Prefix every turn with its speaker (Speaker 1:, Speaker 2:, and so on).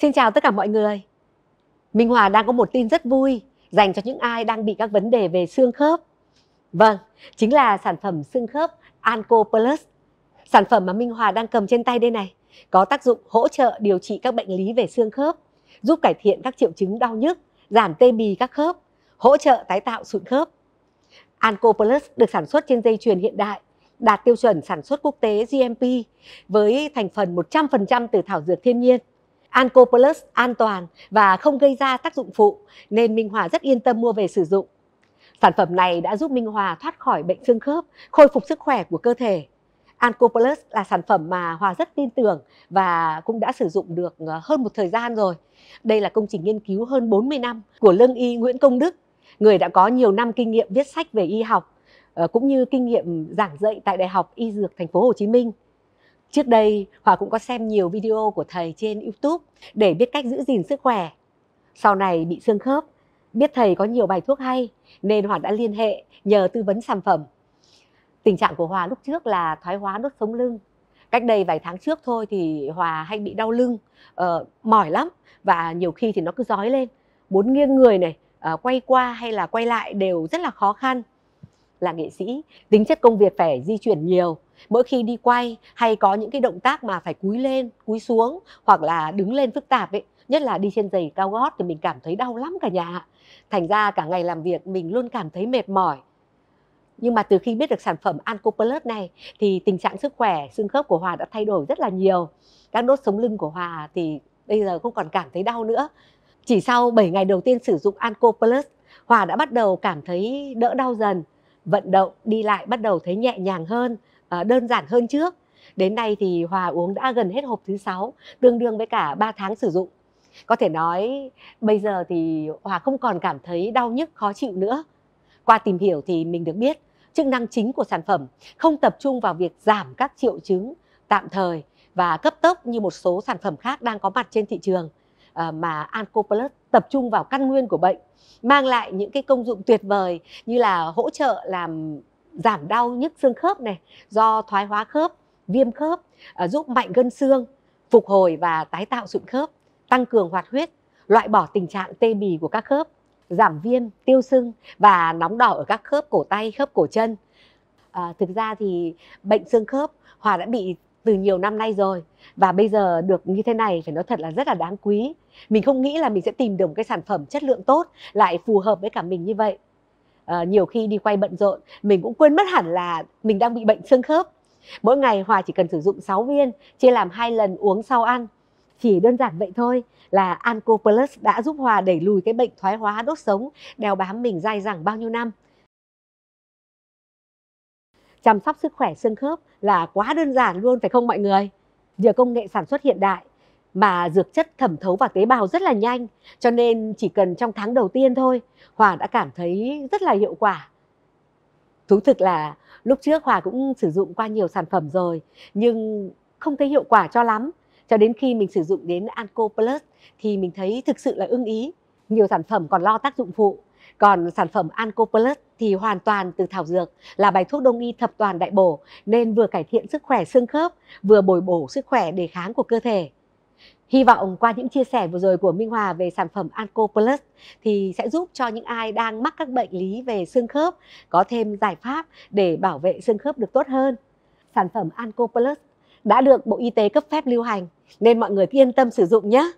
Speaker 1: Xin chào tất cả mọi người. Minh Hòa đang có một tin rất vui dành cho những ai đang bị các vấn đề về xương khớp. Vâng, chính là sản phẩm xương khớp Anco Plus. Sản phẩm mà Minh Hòa đang cầm trên tay đây này có tác dụng hỗ trợ điều trị các bệnh lý về xương khớp, giúp cải thiện các triệu chứng đau nhức, giảm tê bì các khớp, hỗ trợ tái tạo sụn khớp. Anco Plus được sản xuất trên dây chuyền hiện đại, đạt tiêu chuẩn sản xuất quốc tế GMP với thành phần 100% từ thảo dược thiên nhiên Anco Plus an toàn và không gây ra tác dụng phụ nên Minh Hòa rất yên tâm mua về sử dụng. Sản phẩm này đã giúp Minh Hòa thoát khỏi bệnh xương khớp, khôi phục sức khỏe của cơ thể. Anco Plus là sản phẩm mà Hòa rất tin tưởng và cũng đã sử dụng được ờ, hơn một thời gian rồi. Đây là công trình nghiên cứu hơn 40 năm của lương y Nguyễn Công Đức, người đã có nhiều năm kinh nghiệm viết sách về y học ờ, cũng như kinh nghiệm giảng dạy tại Đại học Y Dược Thành phố Hồ Chí Minh. Trước đây, Hòa cũng có xem nhiều video của thầy trên YouTube để biết cách giữ gìn sức khỏe. Sau này bị xương khớp, biết thầy có nhiều bài thuốc hay nên Hòa đã liên hệ nhờ tư vấn sản phẩm. Tình trạng của Hòa lúc trước là thoái hóa đốt sống lưng. Cách đây vài tháng trước thôi thì Hòa hay bị đau lưng, uh, mỏi lắm và nhiều khi thì nó cứ giói lên. Muốn nghiêng người này, uh, quay qua hay là quay lại đều rất là khó khăn. Là nghệ sĩ, tính chất công việc phải di chuyển nhiều mỗi khi đi quay hay có những cái động tác mà phải cúi lên cúi xuống hoặc là đứng lên phức tạp ấy nhất là đi trên giày cao gót thì mình cảm thấy đau lắm cả nhà thành ra cả ngày làm việc mình luôn cảm thấy mệt mỏi nhưng mà từ khi biết được sản phẩm Anco Plus này thì tình trạng sức khỏe xương khớp của Hòa đã thay đổi rất là nhiều các đốt sống lưng của Hòa thì bây giờ không còn cảm thấy đau nữa chỉ sau 7 ngày đầu tiên sử dụng Anco Plus Hòa đã bắt đầu cảm thấy đỡ đau dần vận động đi lại bắt đầu thấy nhẹ nhàng hơn À, đơn giản hơn trước đến nay thì hòa uống đã gần hết hộp thứ sáu tương đương với cả 3 tháng sử dụng có thể nói bây giờ thì hòa không còn cảm thấy đau nhức khó chịu nữa qua tìm hiểu thì mình được biết chức năng chính của sản phẩm không tập trung vào việc giảm các triệu chứng tạm thời và cấp tốc như một số sản phẩm khác đang có mặt trên thị trường à, mà Anco Plus tập trung vào căn nguyên của bệnh mang lại những cái công dụng tuyệt vời như là hỗ trợ làm giảm đau nhức xương khớp này do thoái hóa khớp viêm khớp à, giúp mạnh gân xương phục hồi và tái tạo sụn khớp tăng cường hoạt huyết loại bỏ tình trạng tê bì của các khớp giảm viêm tiêu sưng và nóng đỏ ở các khớp cổ tay khớp cổ chân à, thực ra thì bệnh xương khớp hòa đã bị từ nhiều năm nay rồi và bây giờ được như thế này phải nói thật là rất là đáng quý mình không nghĩ là mình sẽ tìm được một cái sản phẩm chất lượng tốt lại phù hợp với cả mình như vậy à, nhiều khi đi quay bận rộn mình cũng quên mất hẳn là mình đang bị bệnh xương khớp mỗi ngày hòa chỉ cần sử dụng 6 viên chia làm hai lần uống sau ăn chỉ đơn giản vậy thôi là Anco Plus đã giúp Hòa đẩy lùi cái bệnh thoái hóa đốt sống đeo bám mình dai dẳng bao nhiêu năm. Chăm sóc sức khỏe xương khớp là quá đơn giản luôn phải không mọi người? Nhờ công nghệ sản xuất hiện đại, mà dược chất thẩm thấu vào tế bào rất là nhanh cho nên chỉ cần trong tháng đầu tiên thôi hòa đã cảm thấy rất là hiệu quả thú thực là lúc trước hòa cũng sử dụng qua nhiều sản phẩm rồi nhưng không thấy hiệu quả cho lắm cho đến khi mình sử dụng đến Anco Plus thì mình thấy thực sự là ưng ý nhiều sản phẩm còn lo tác dụng phụ còn sản phẩm Anco Plus thì hoàn toàn từ thảo dược là bài thuốc đông y thập toàn đại bổ nên vừa cải thiện sức khỏe xương khớp vừa bồi bổ sức khỏe đề kháng của cơ thể Hy vọng qua những chia sẻ vừa rồi của Minh Hòa về sản phẩm Anco Plus thì sẽ giúp cho những ai đang mắc các bệnh lý về xương khớp có thêm giải pháp để bảo vệ xương khớp được tốt hơn. Sản phẩm Anco Plus đã được Bộ Y tế cấp phép lưu hành nên mọi người yên tâm sử dụng nhé.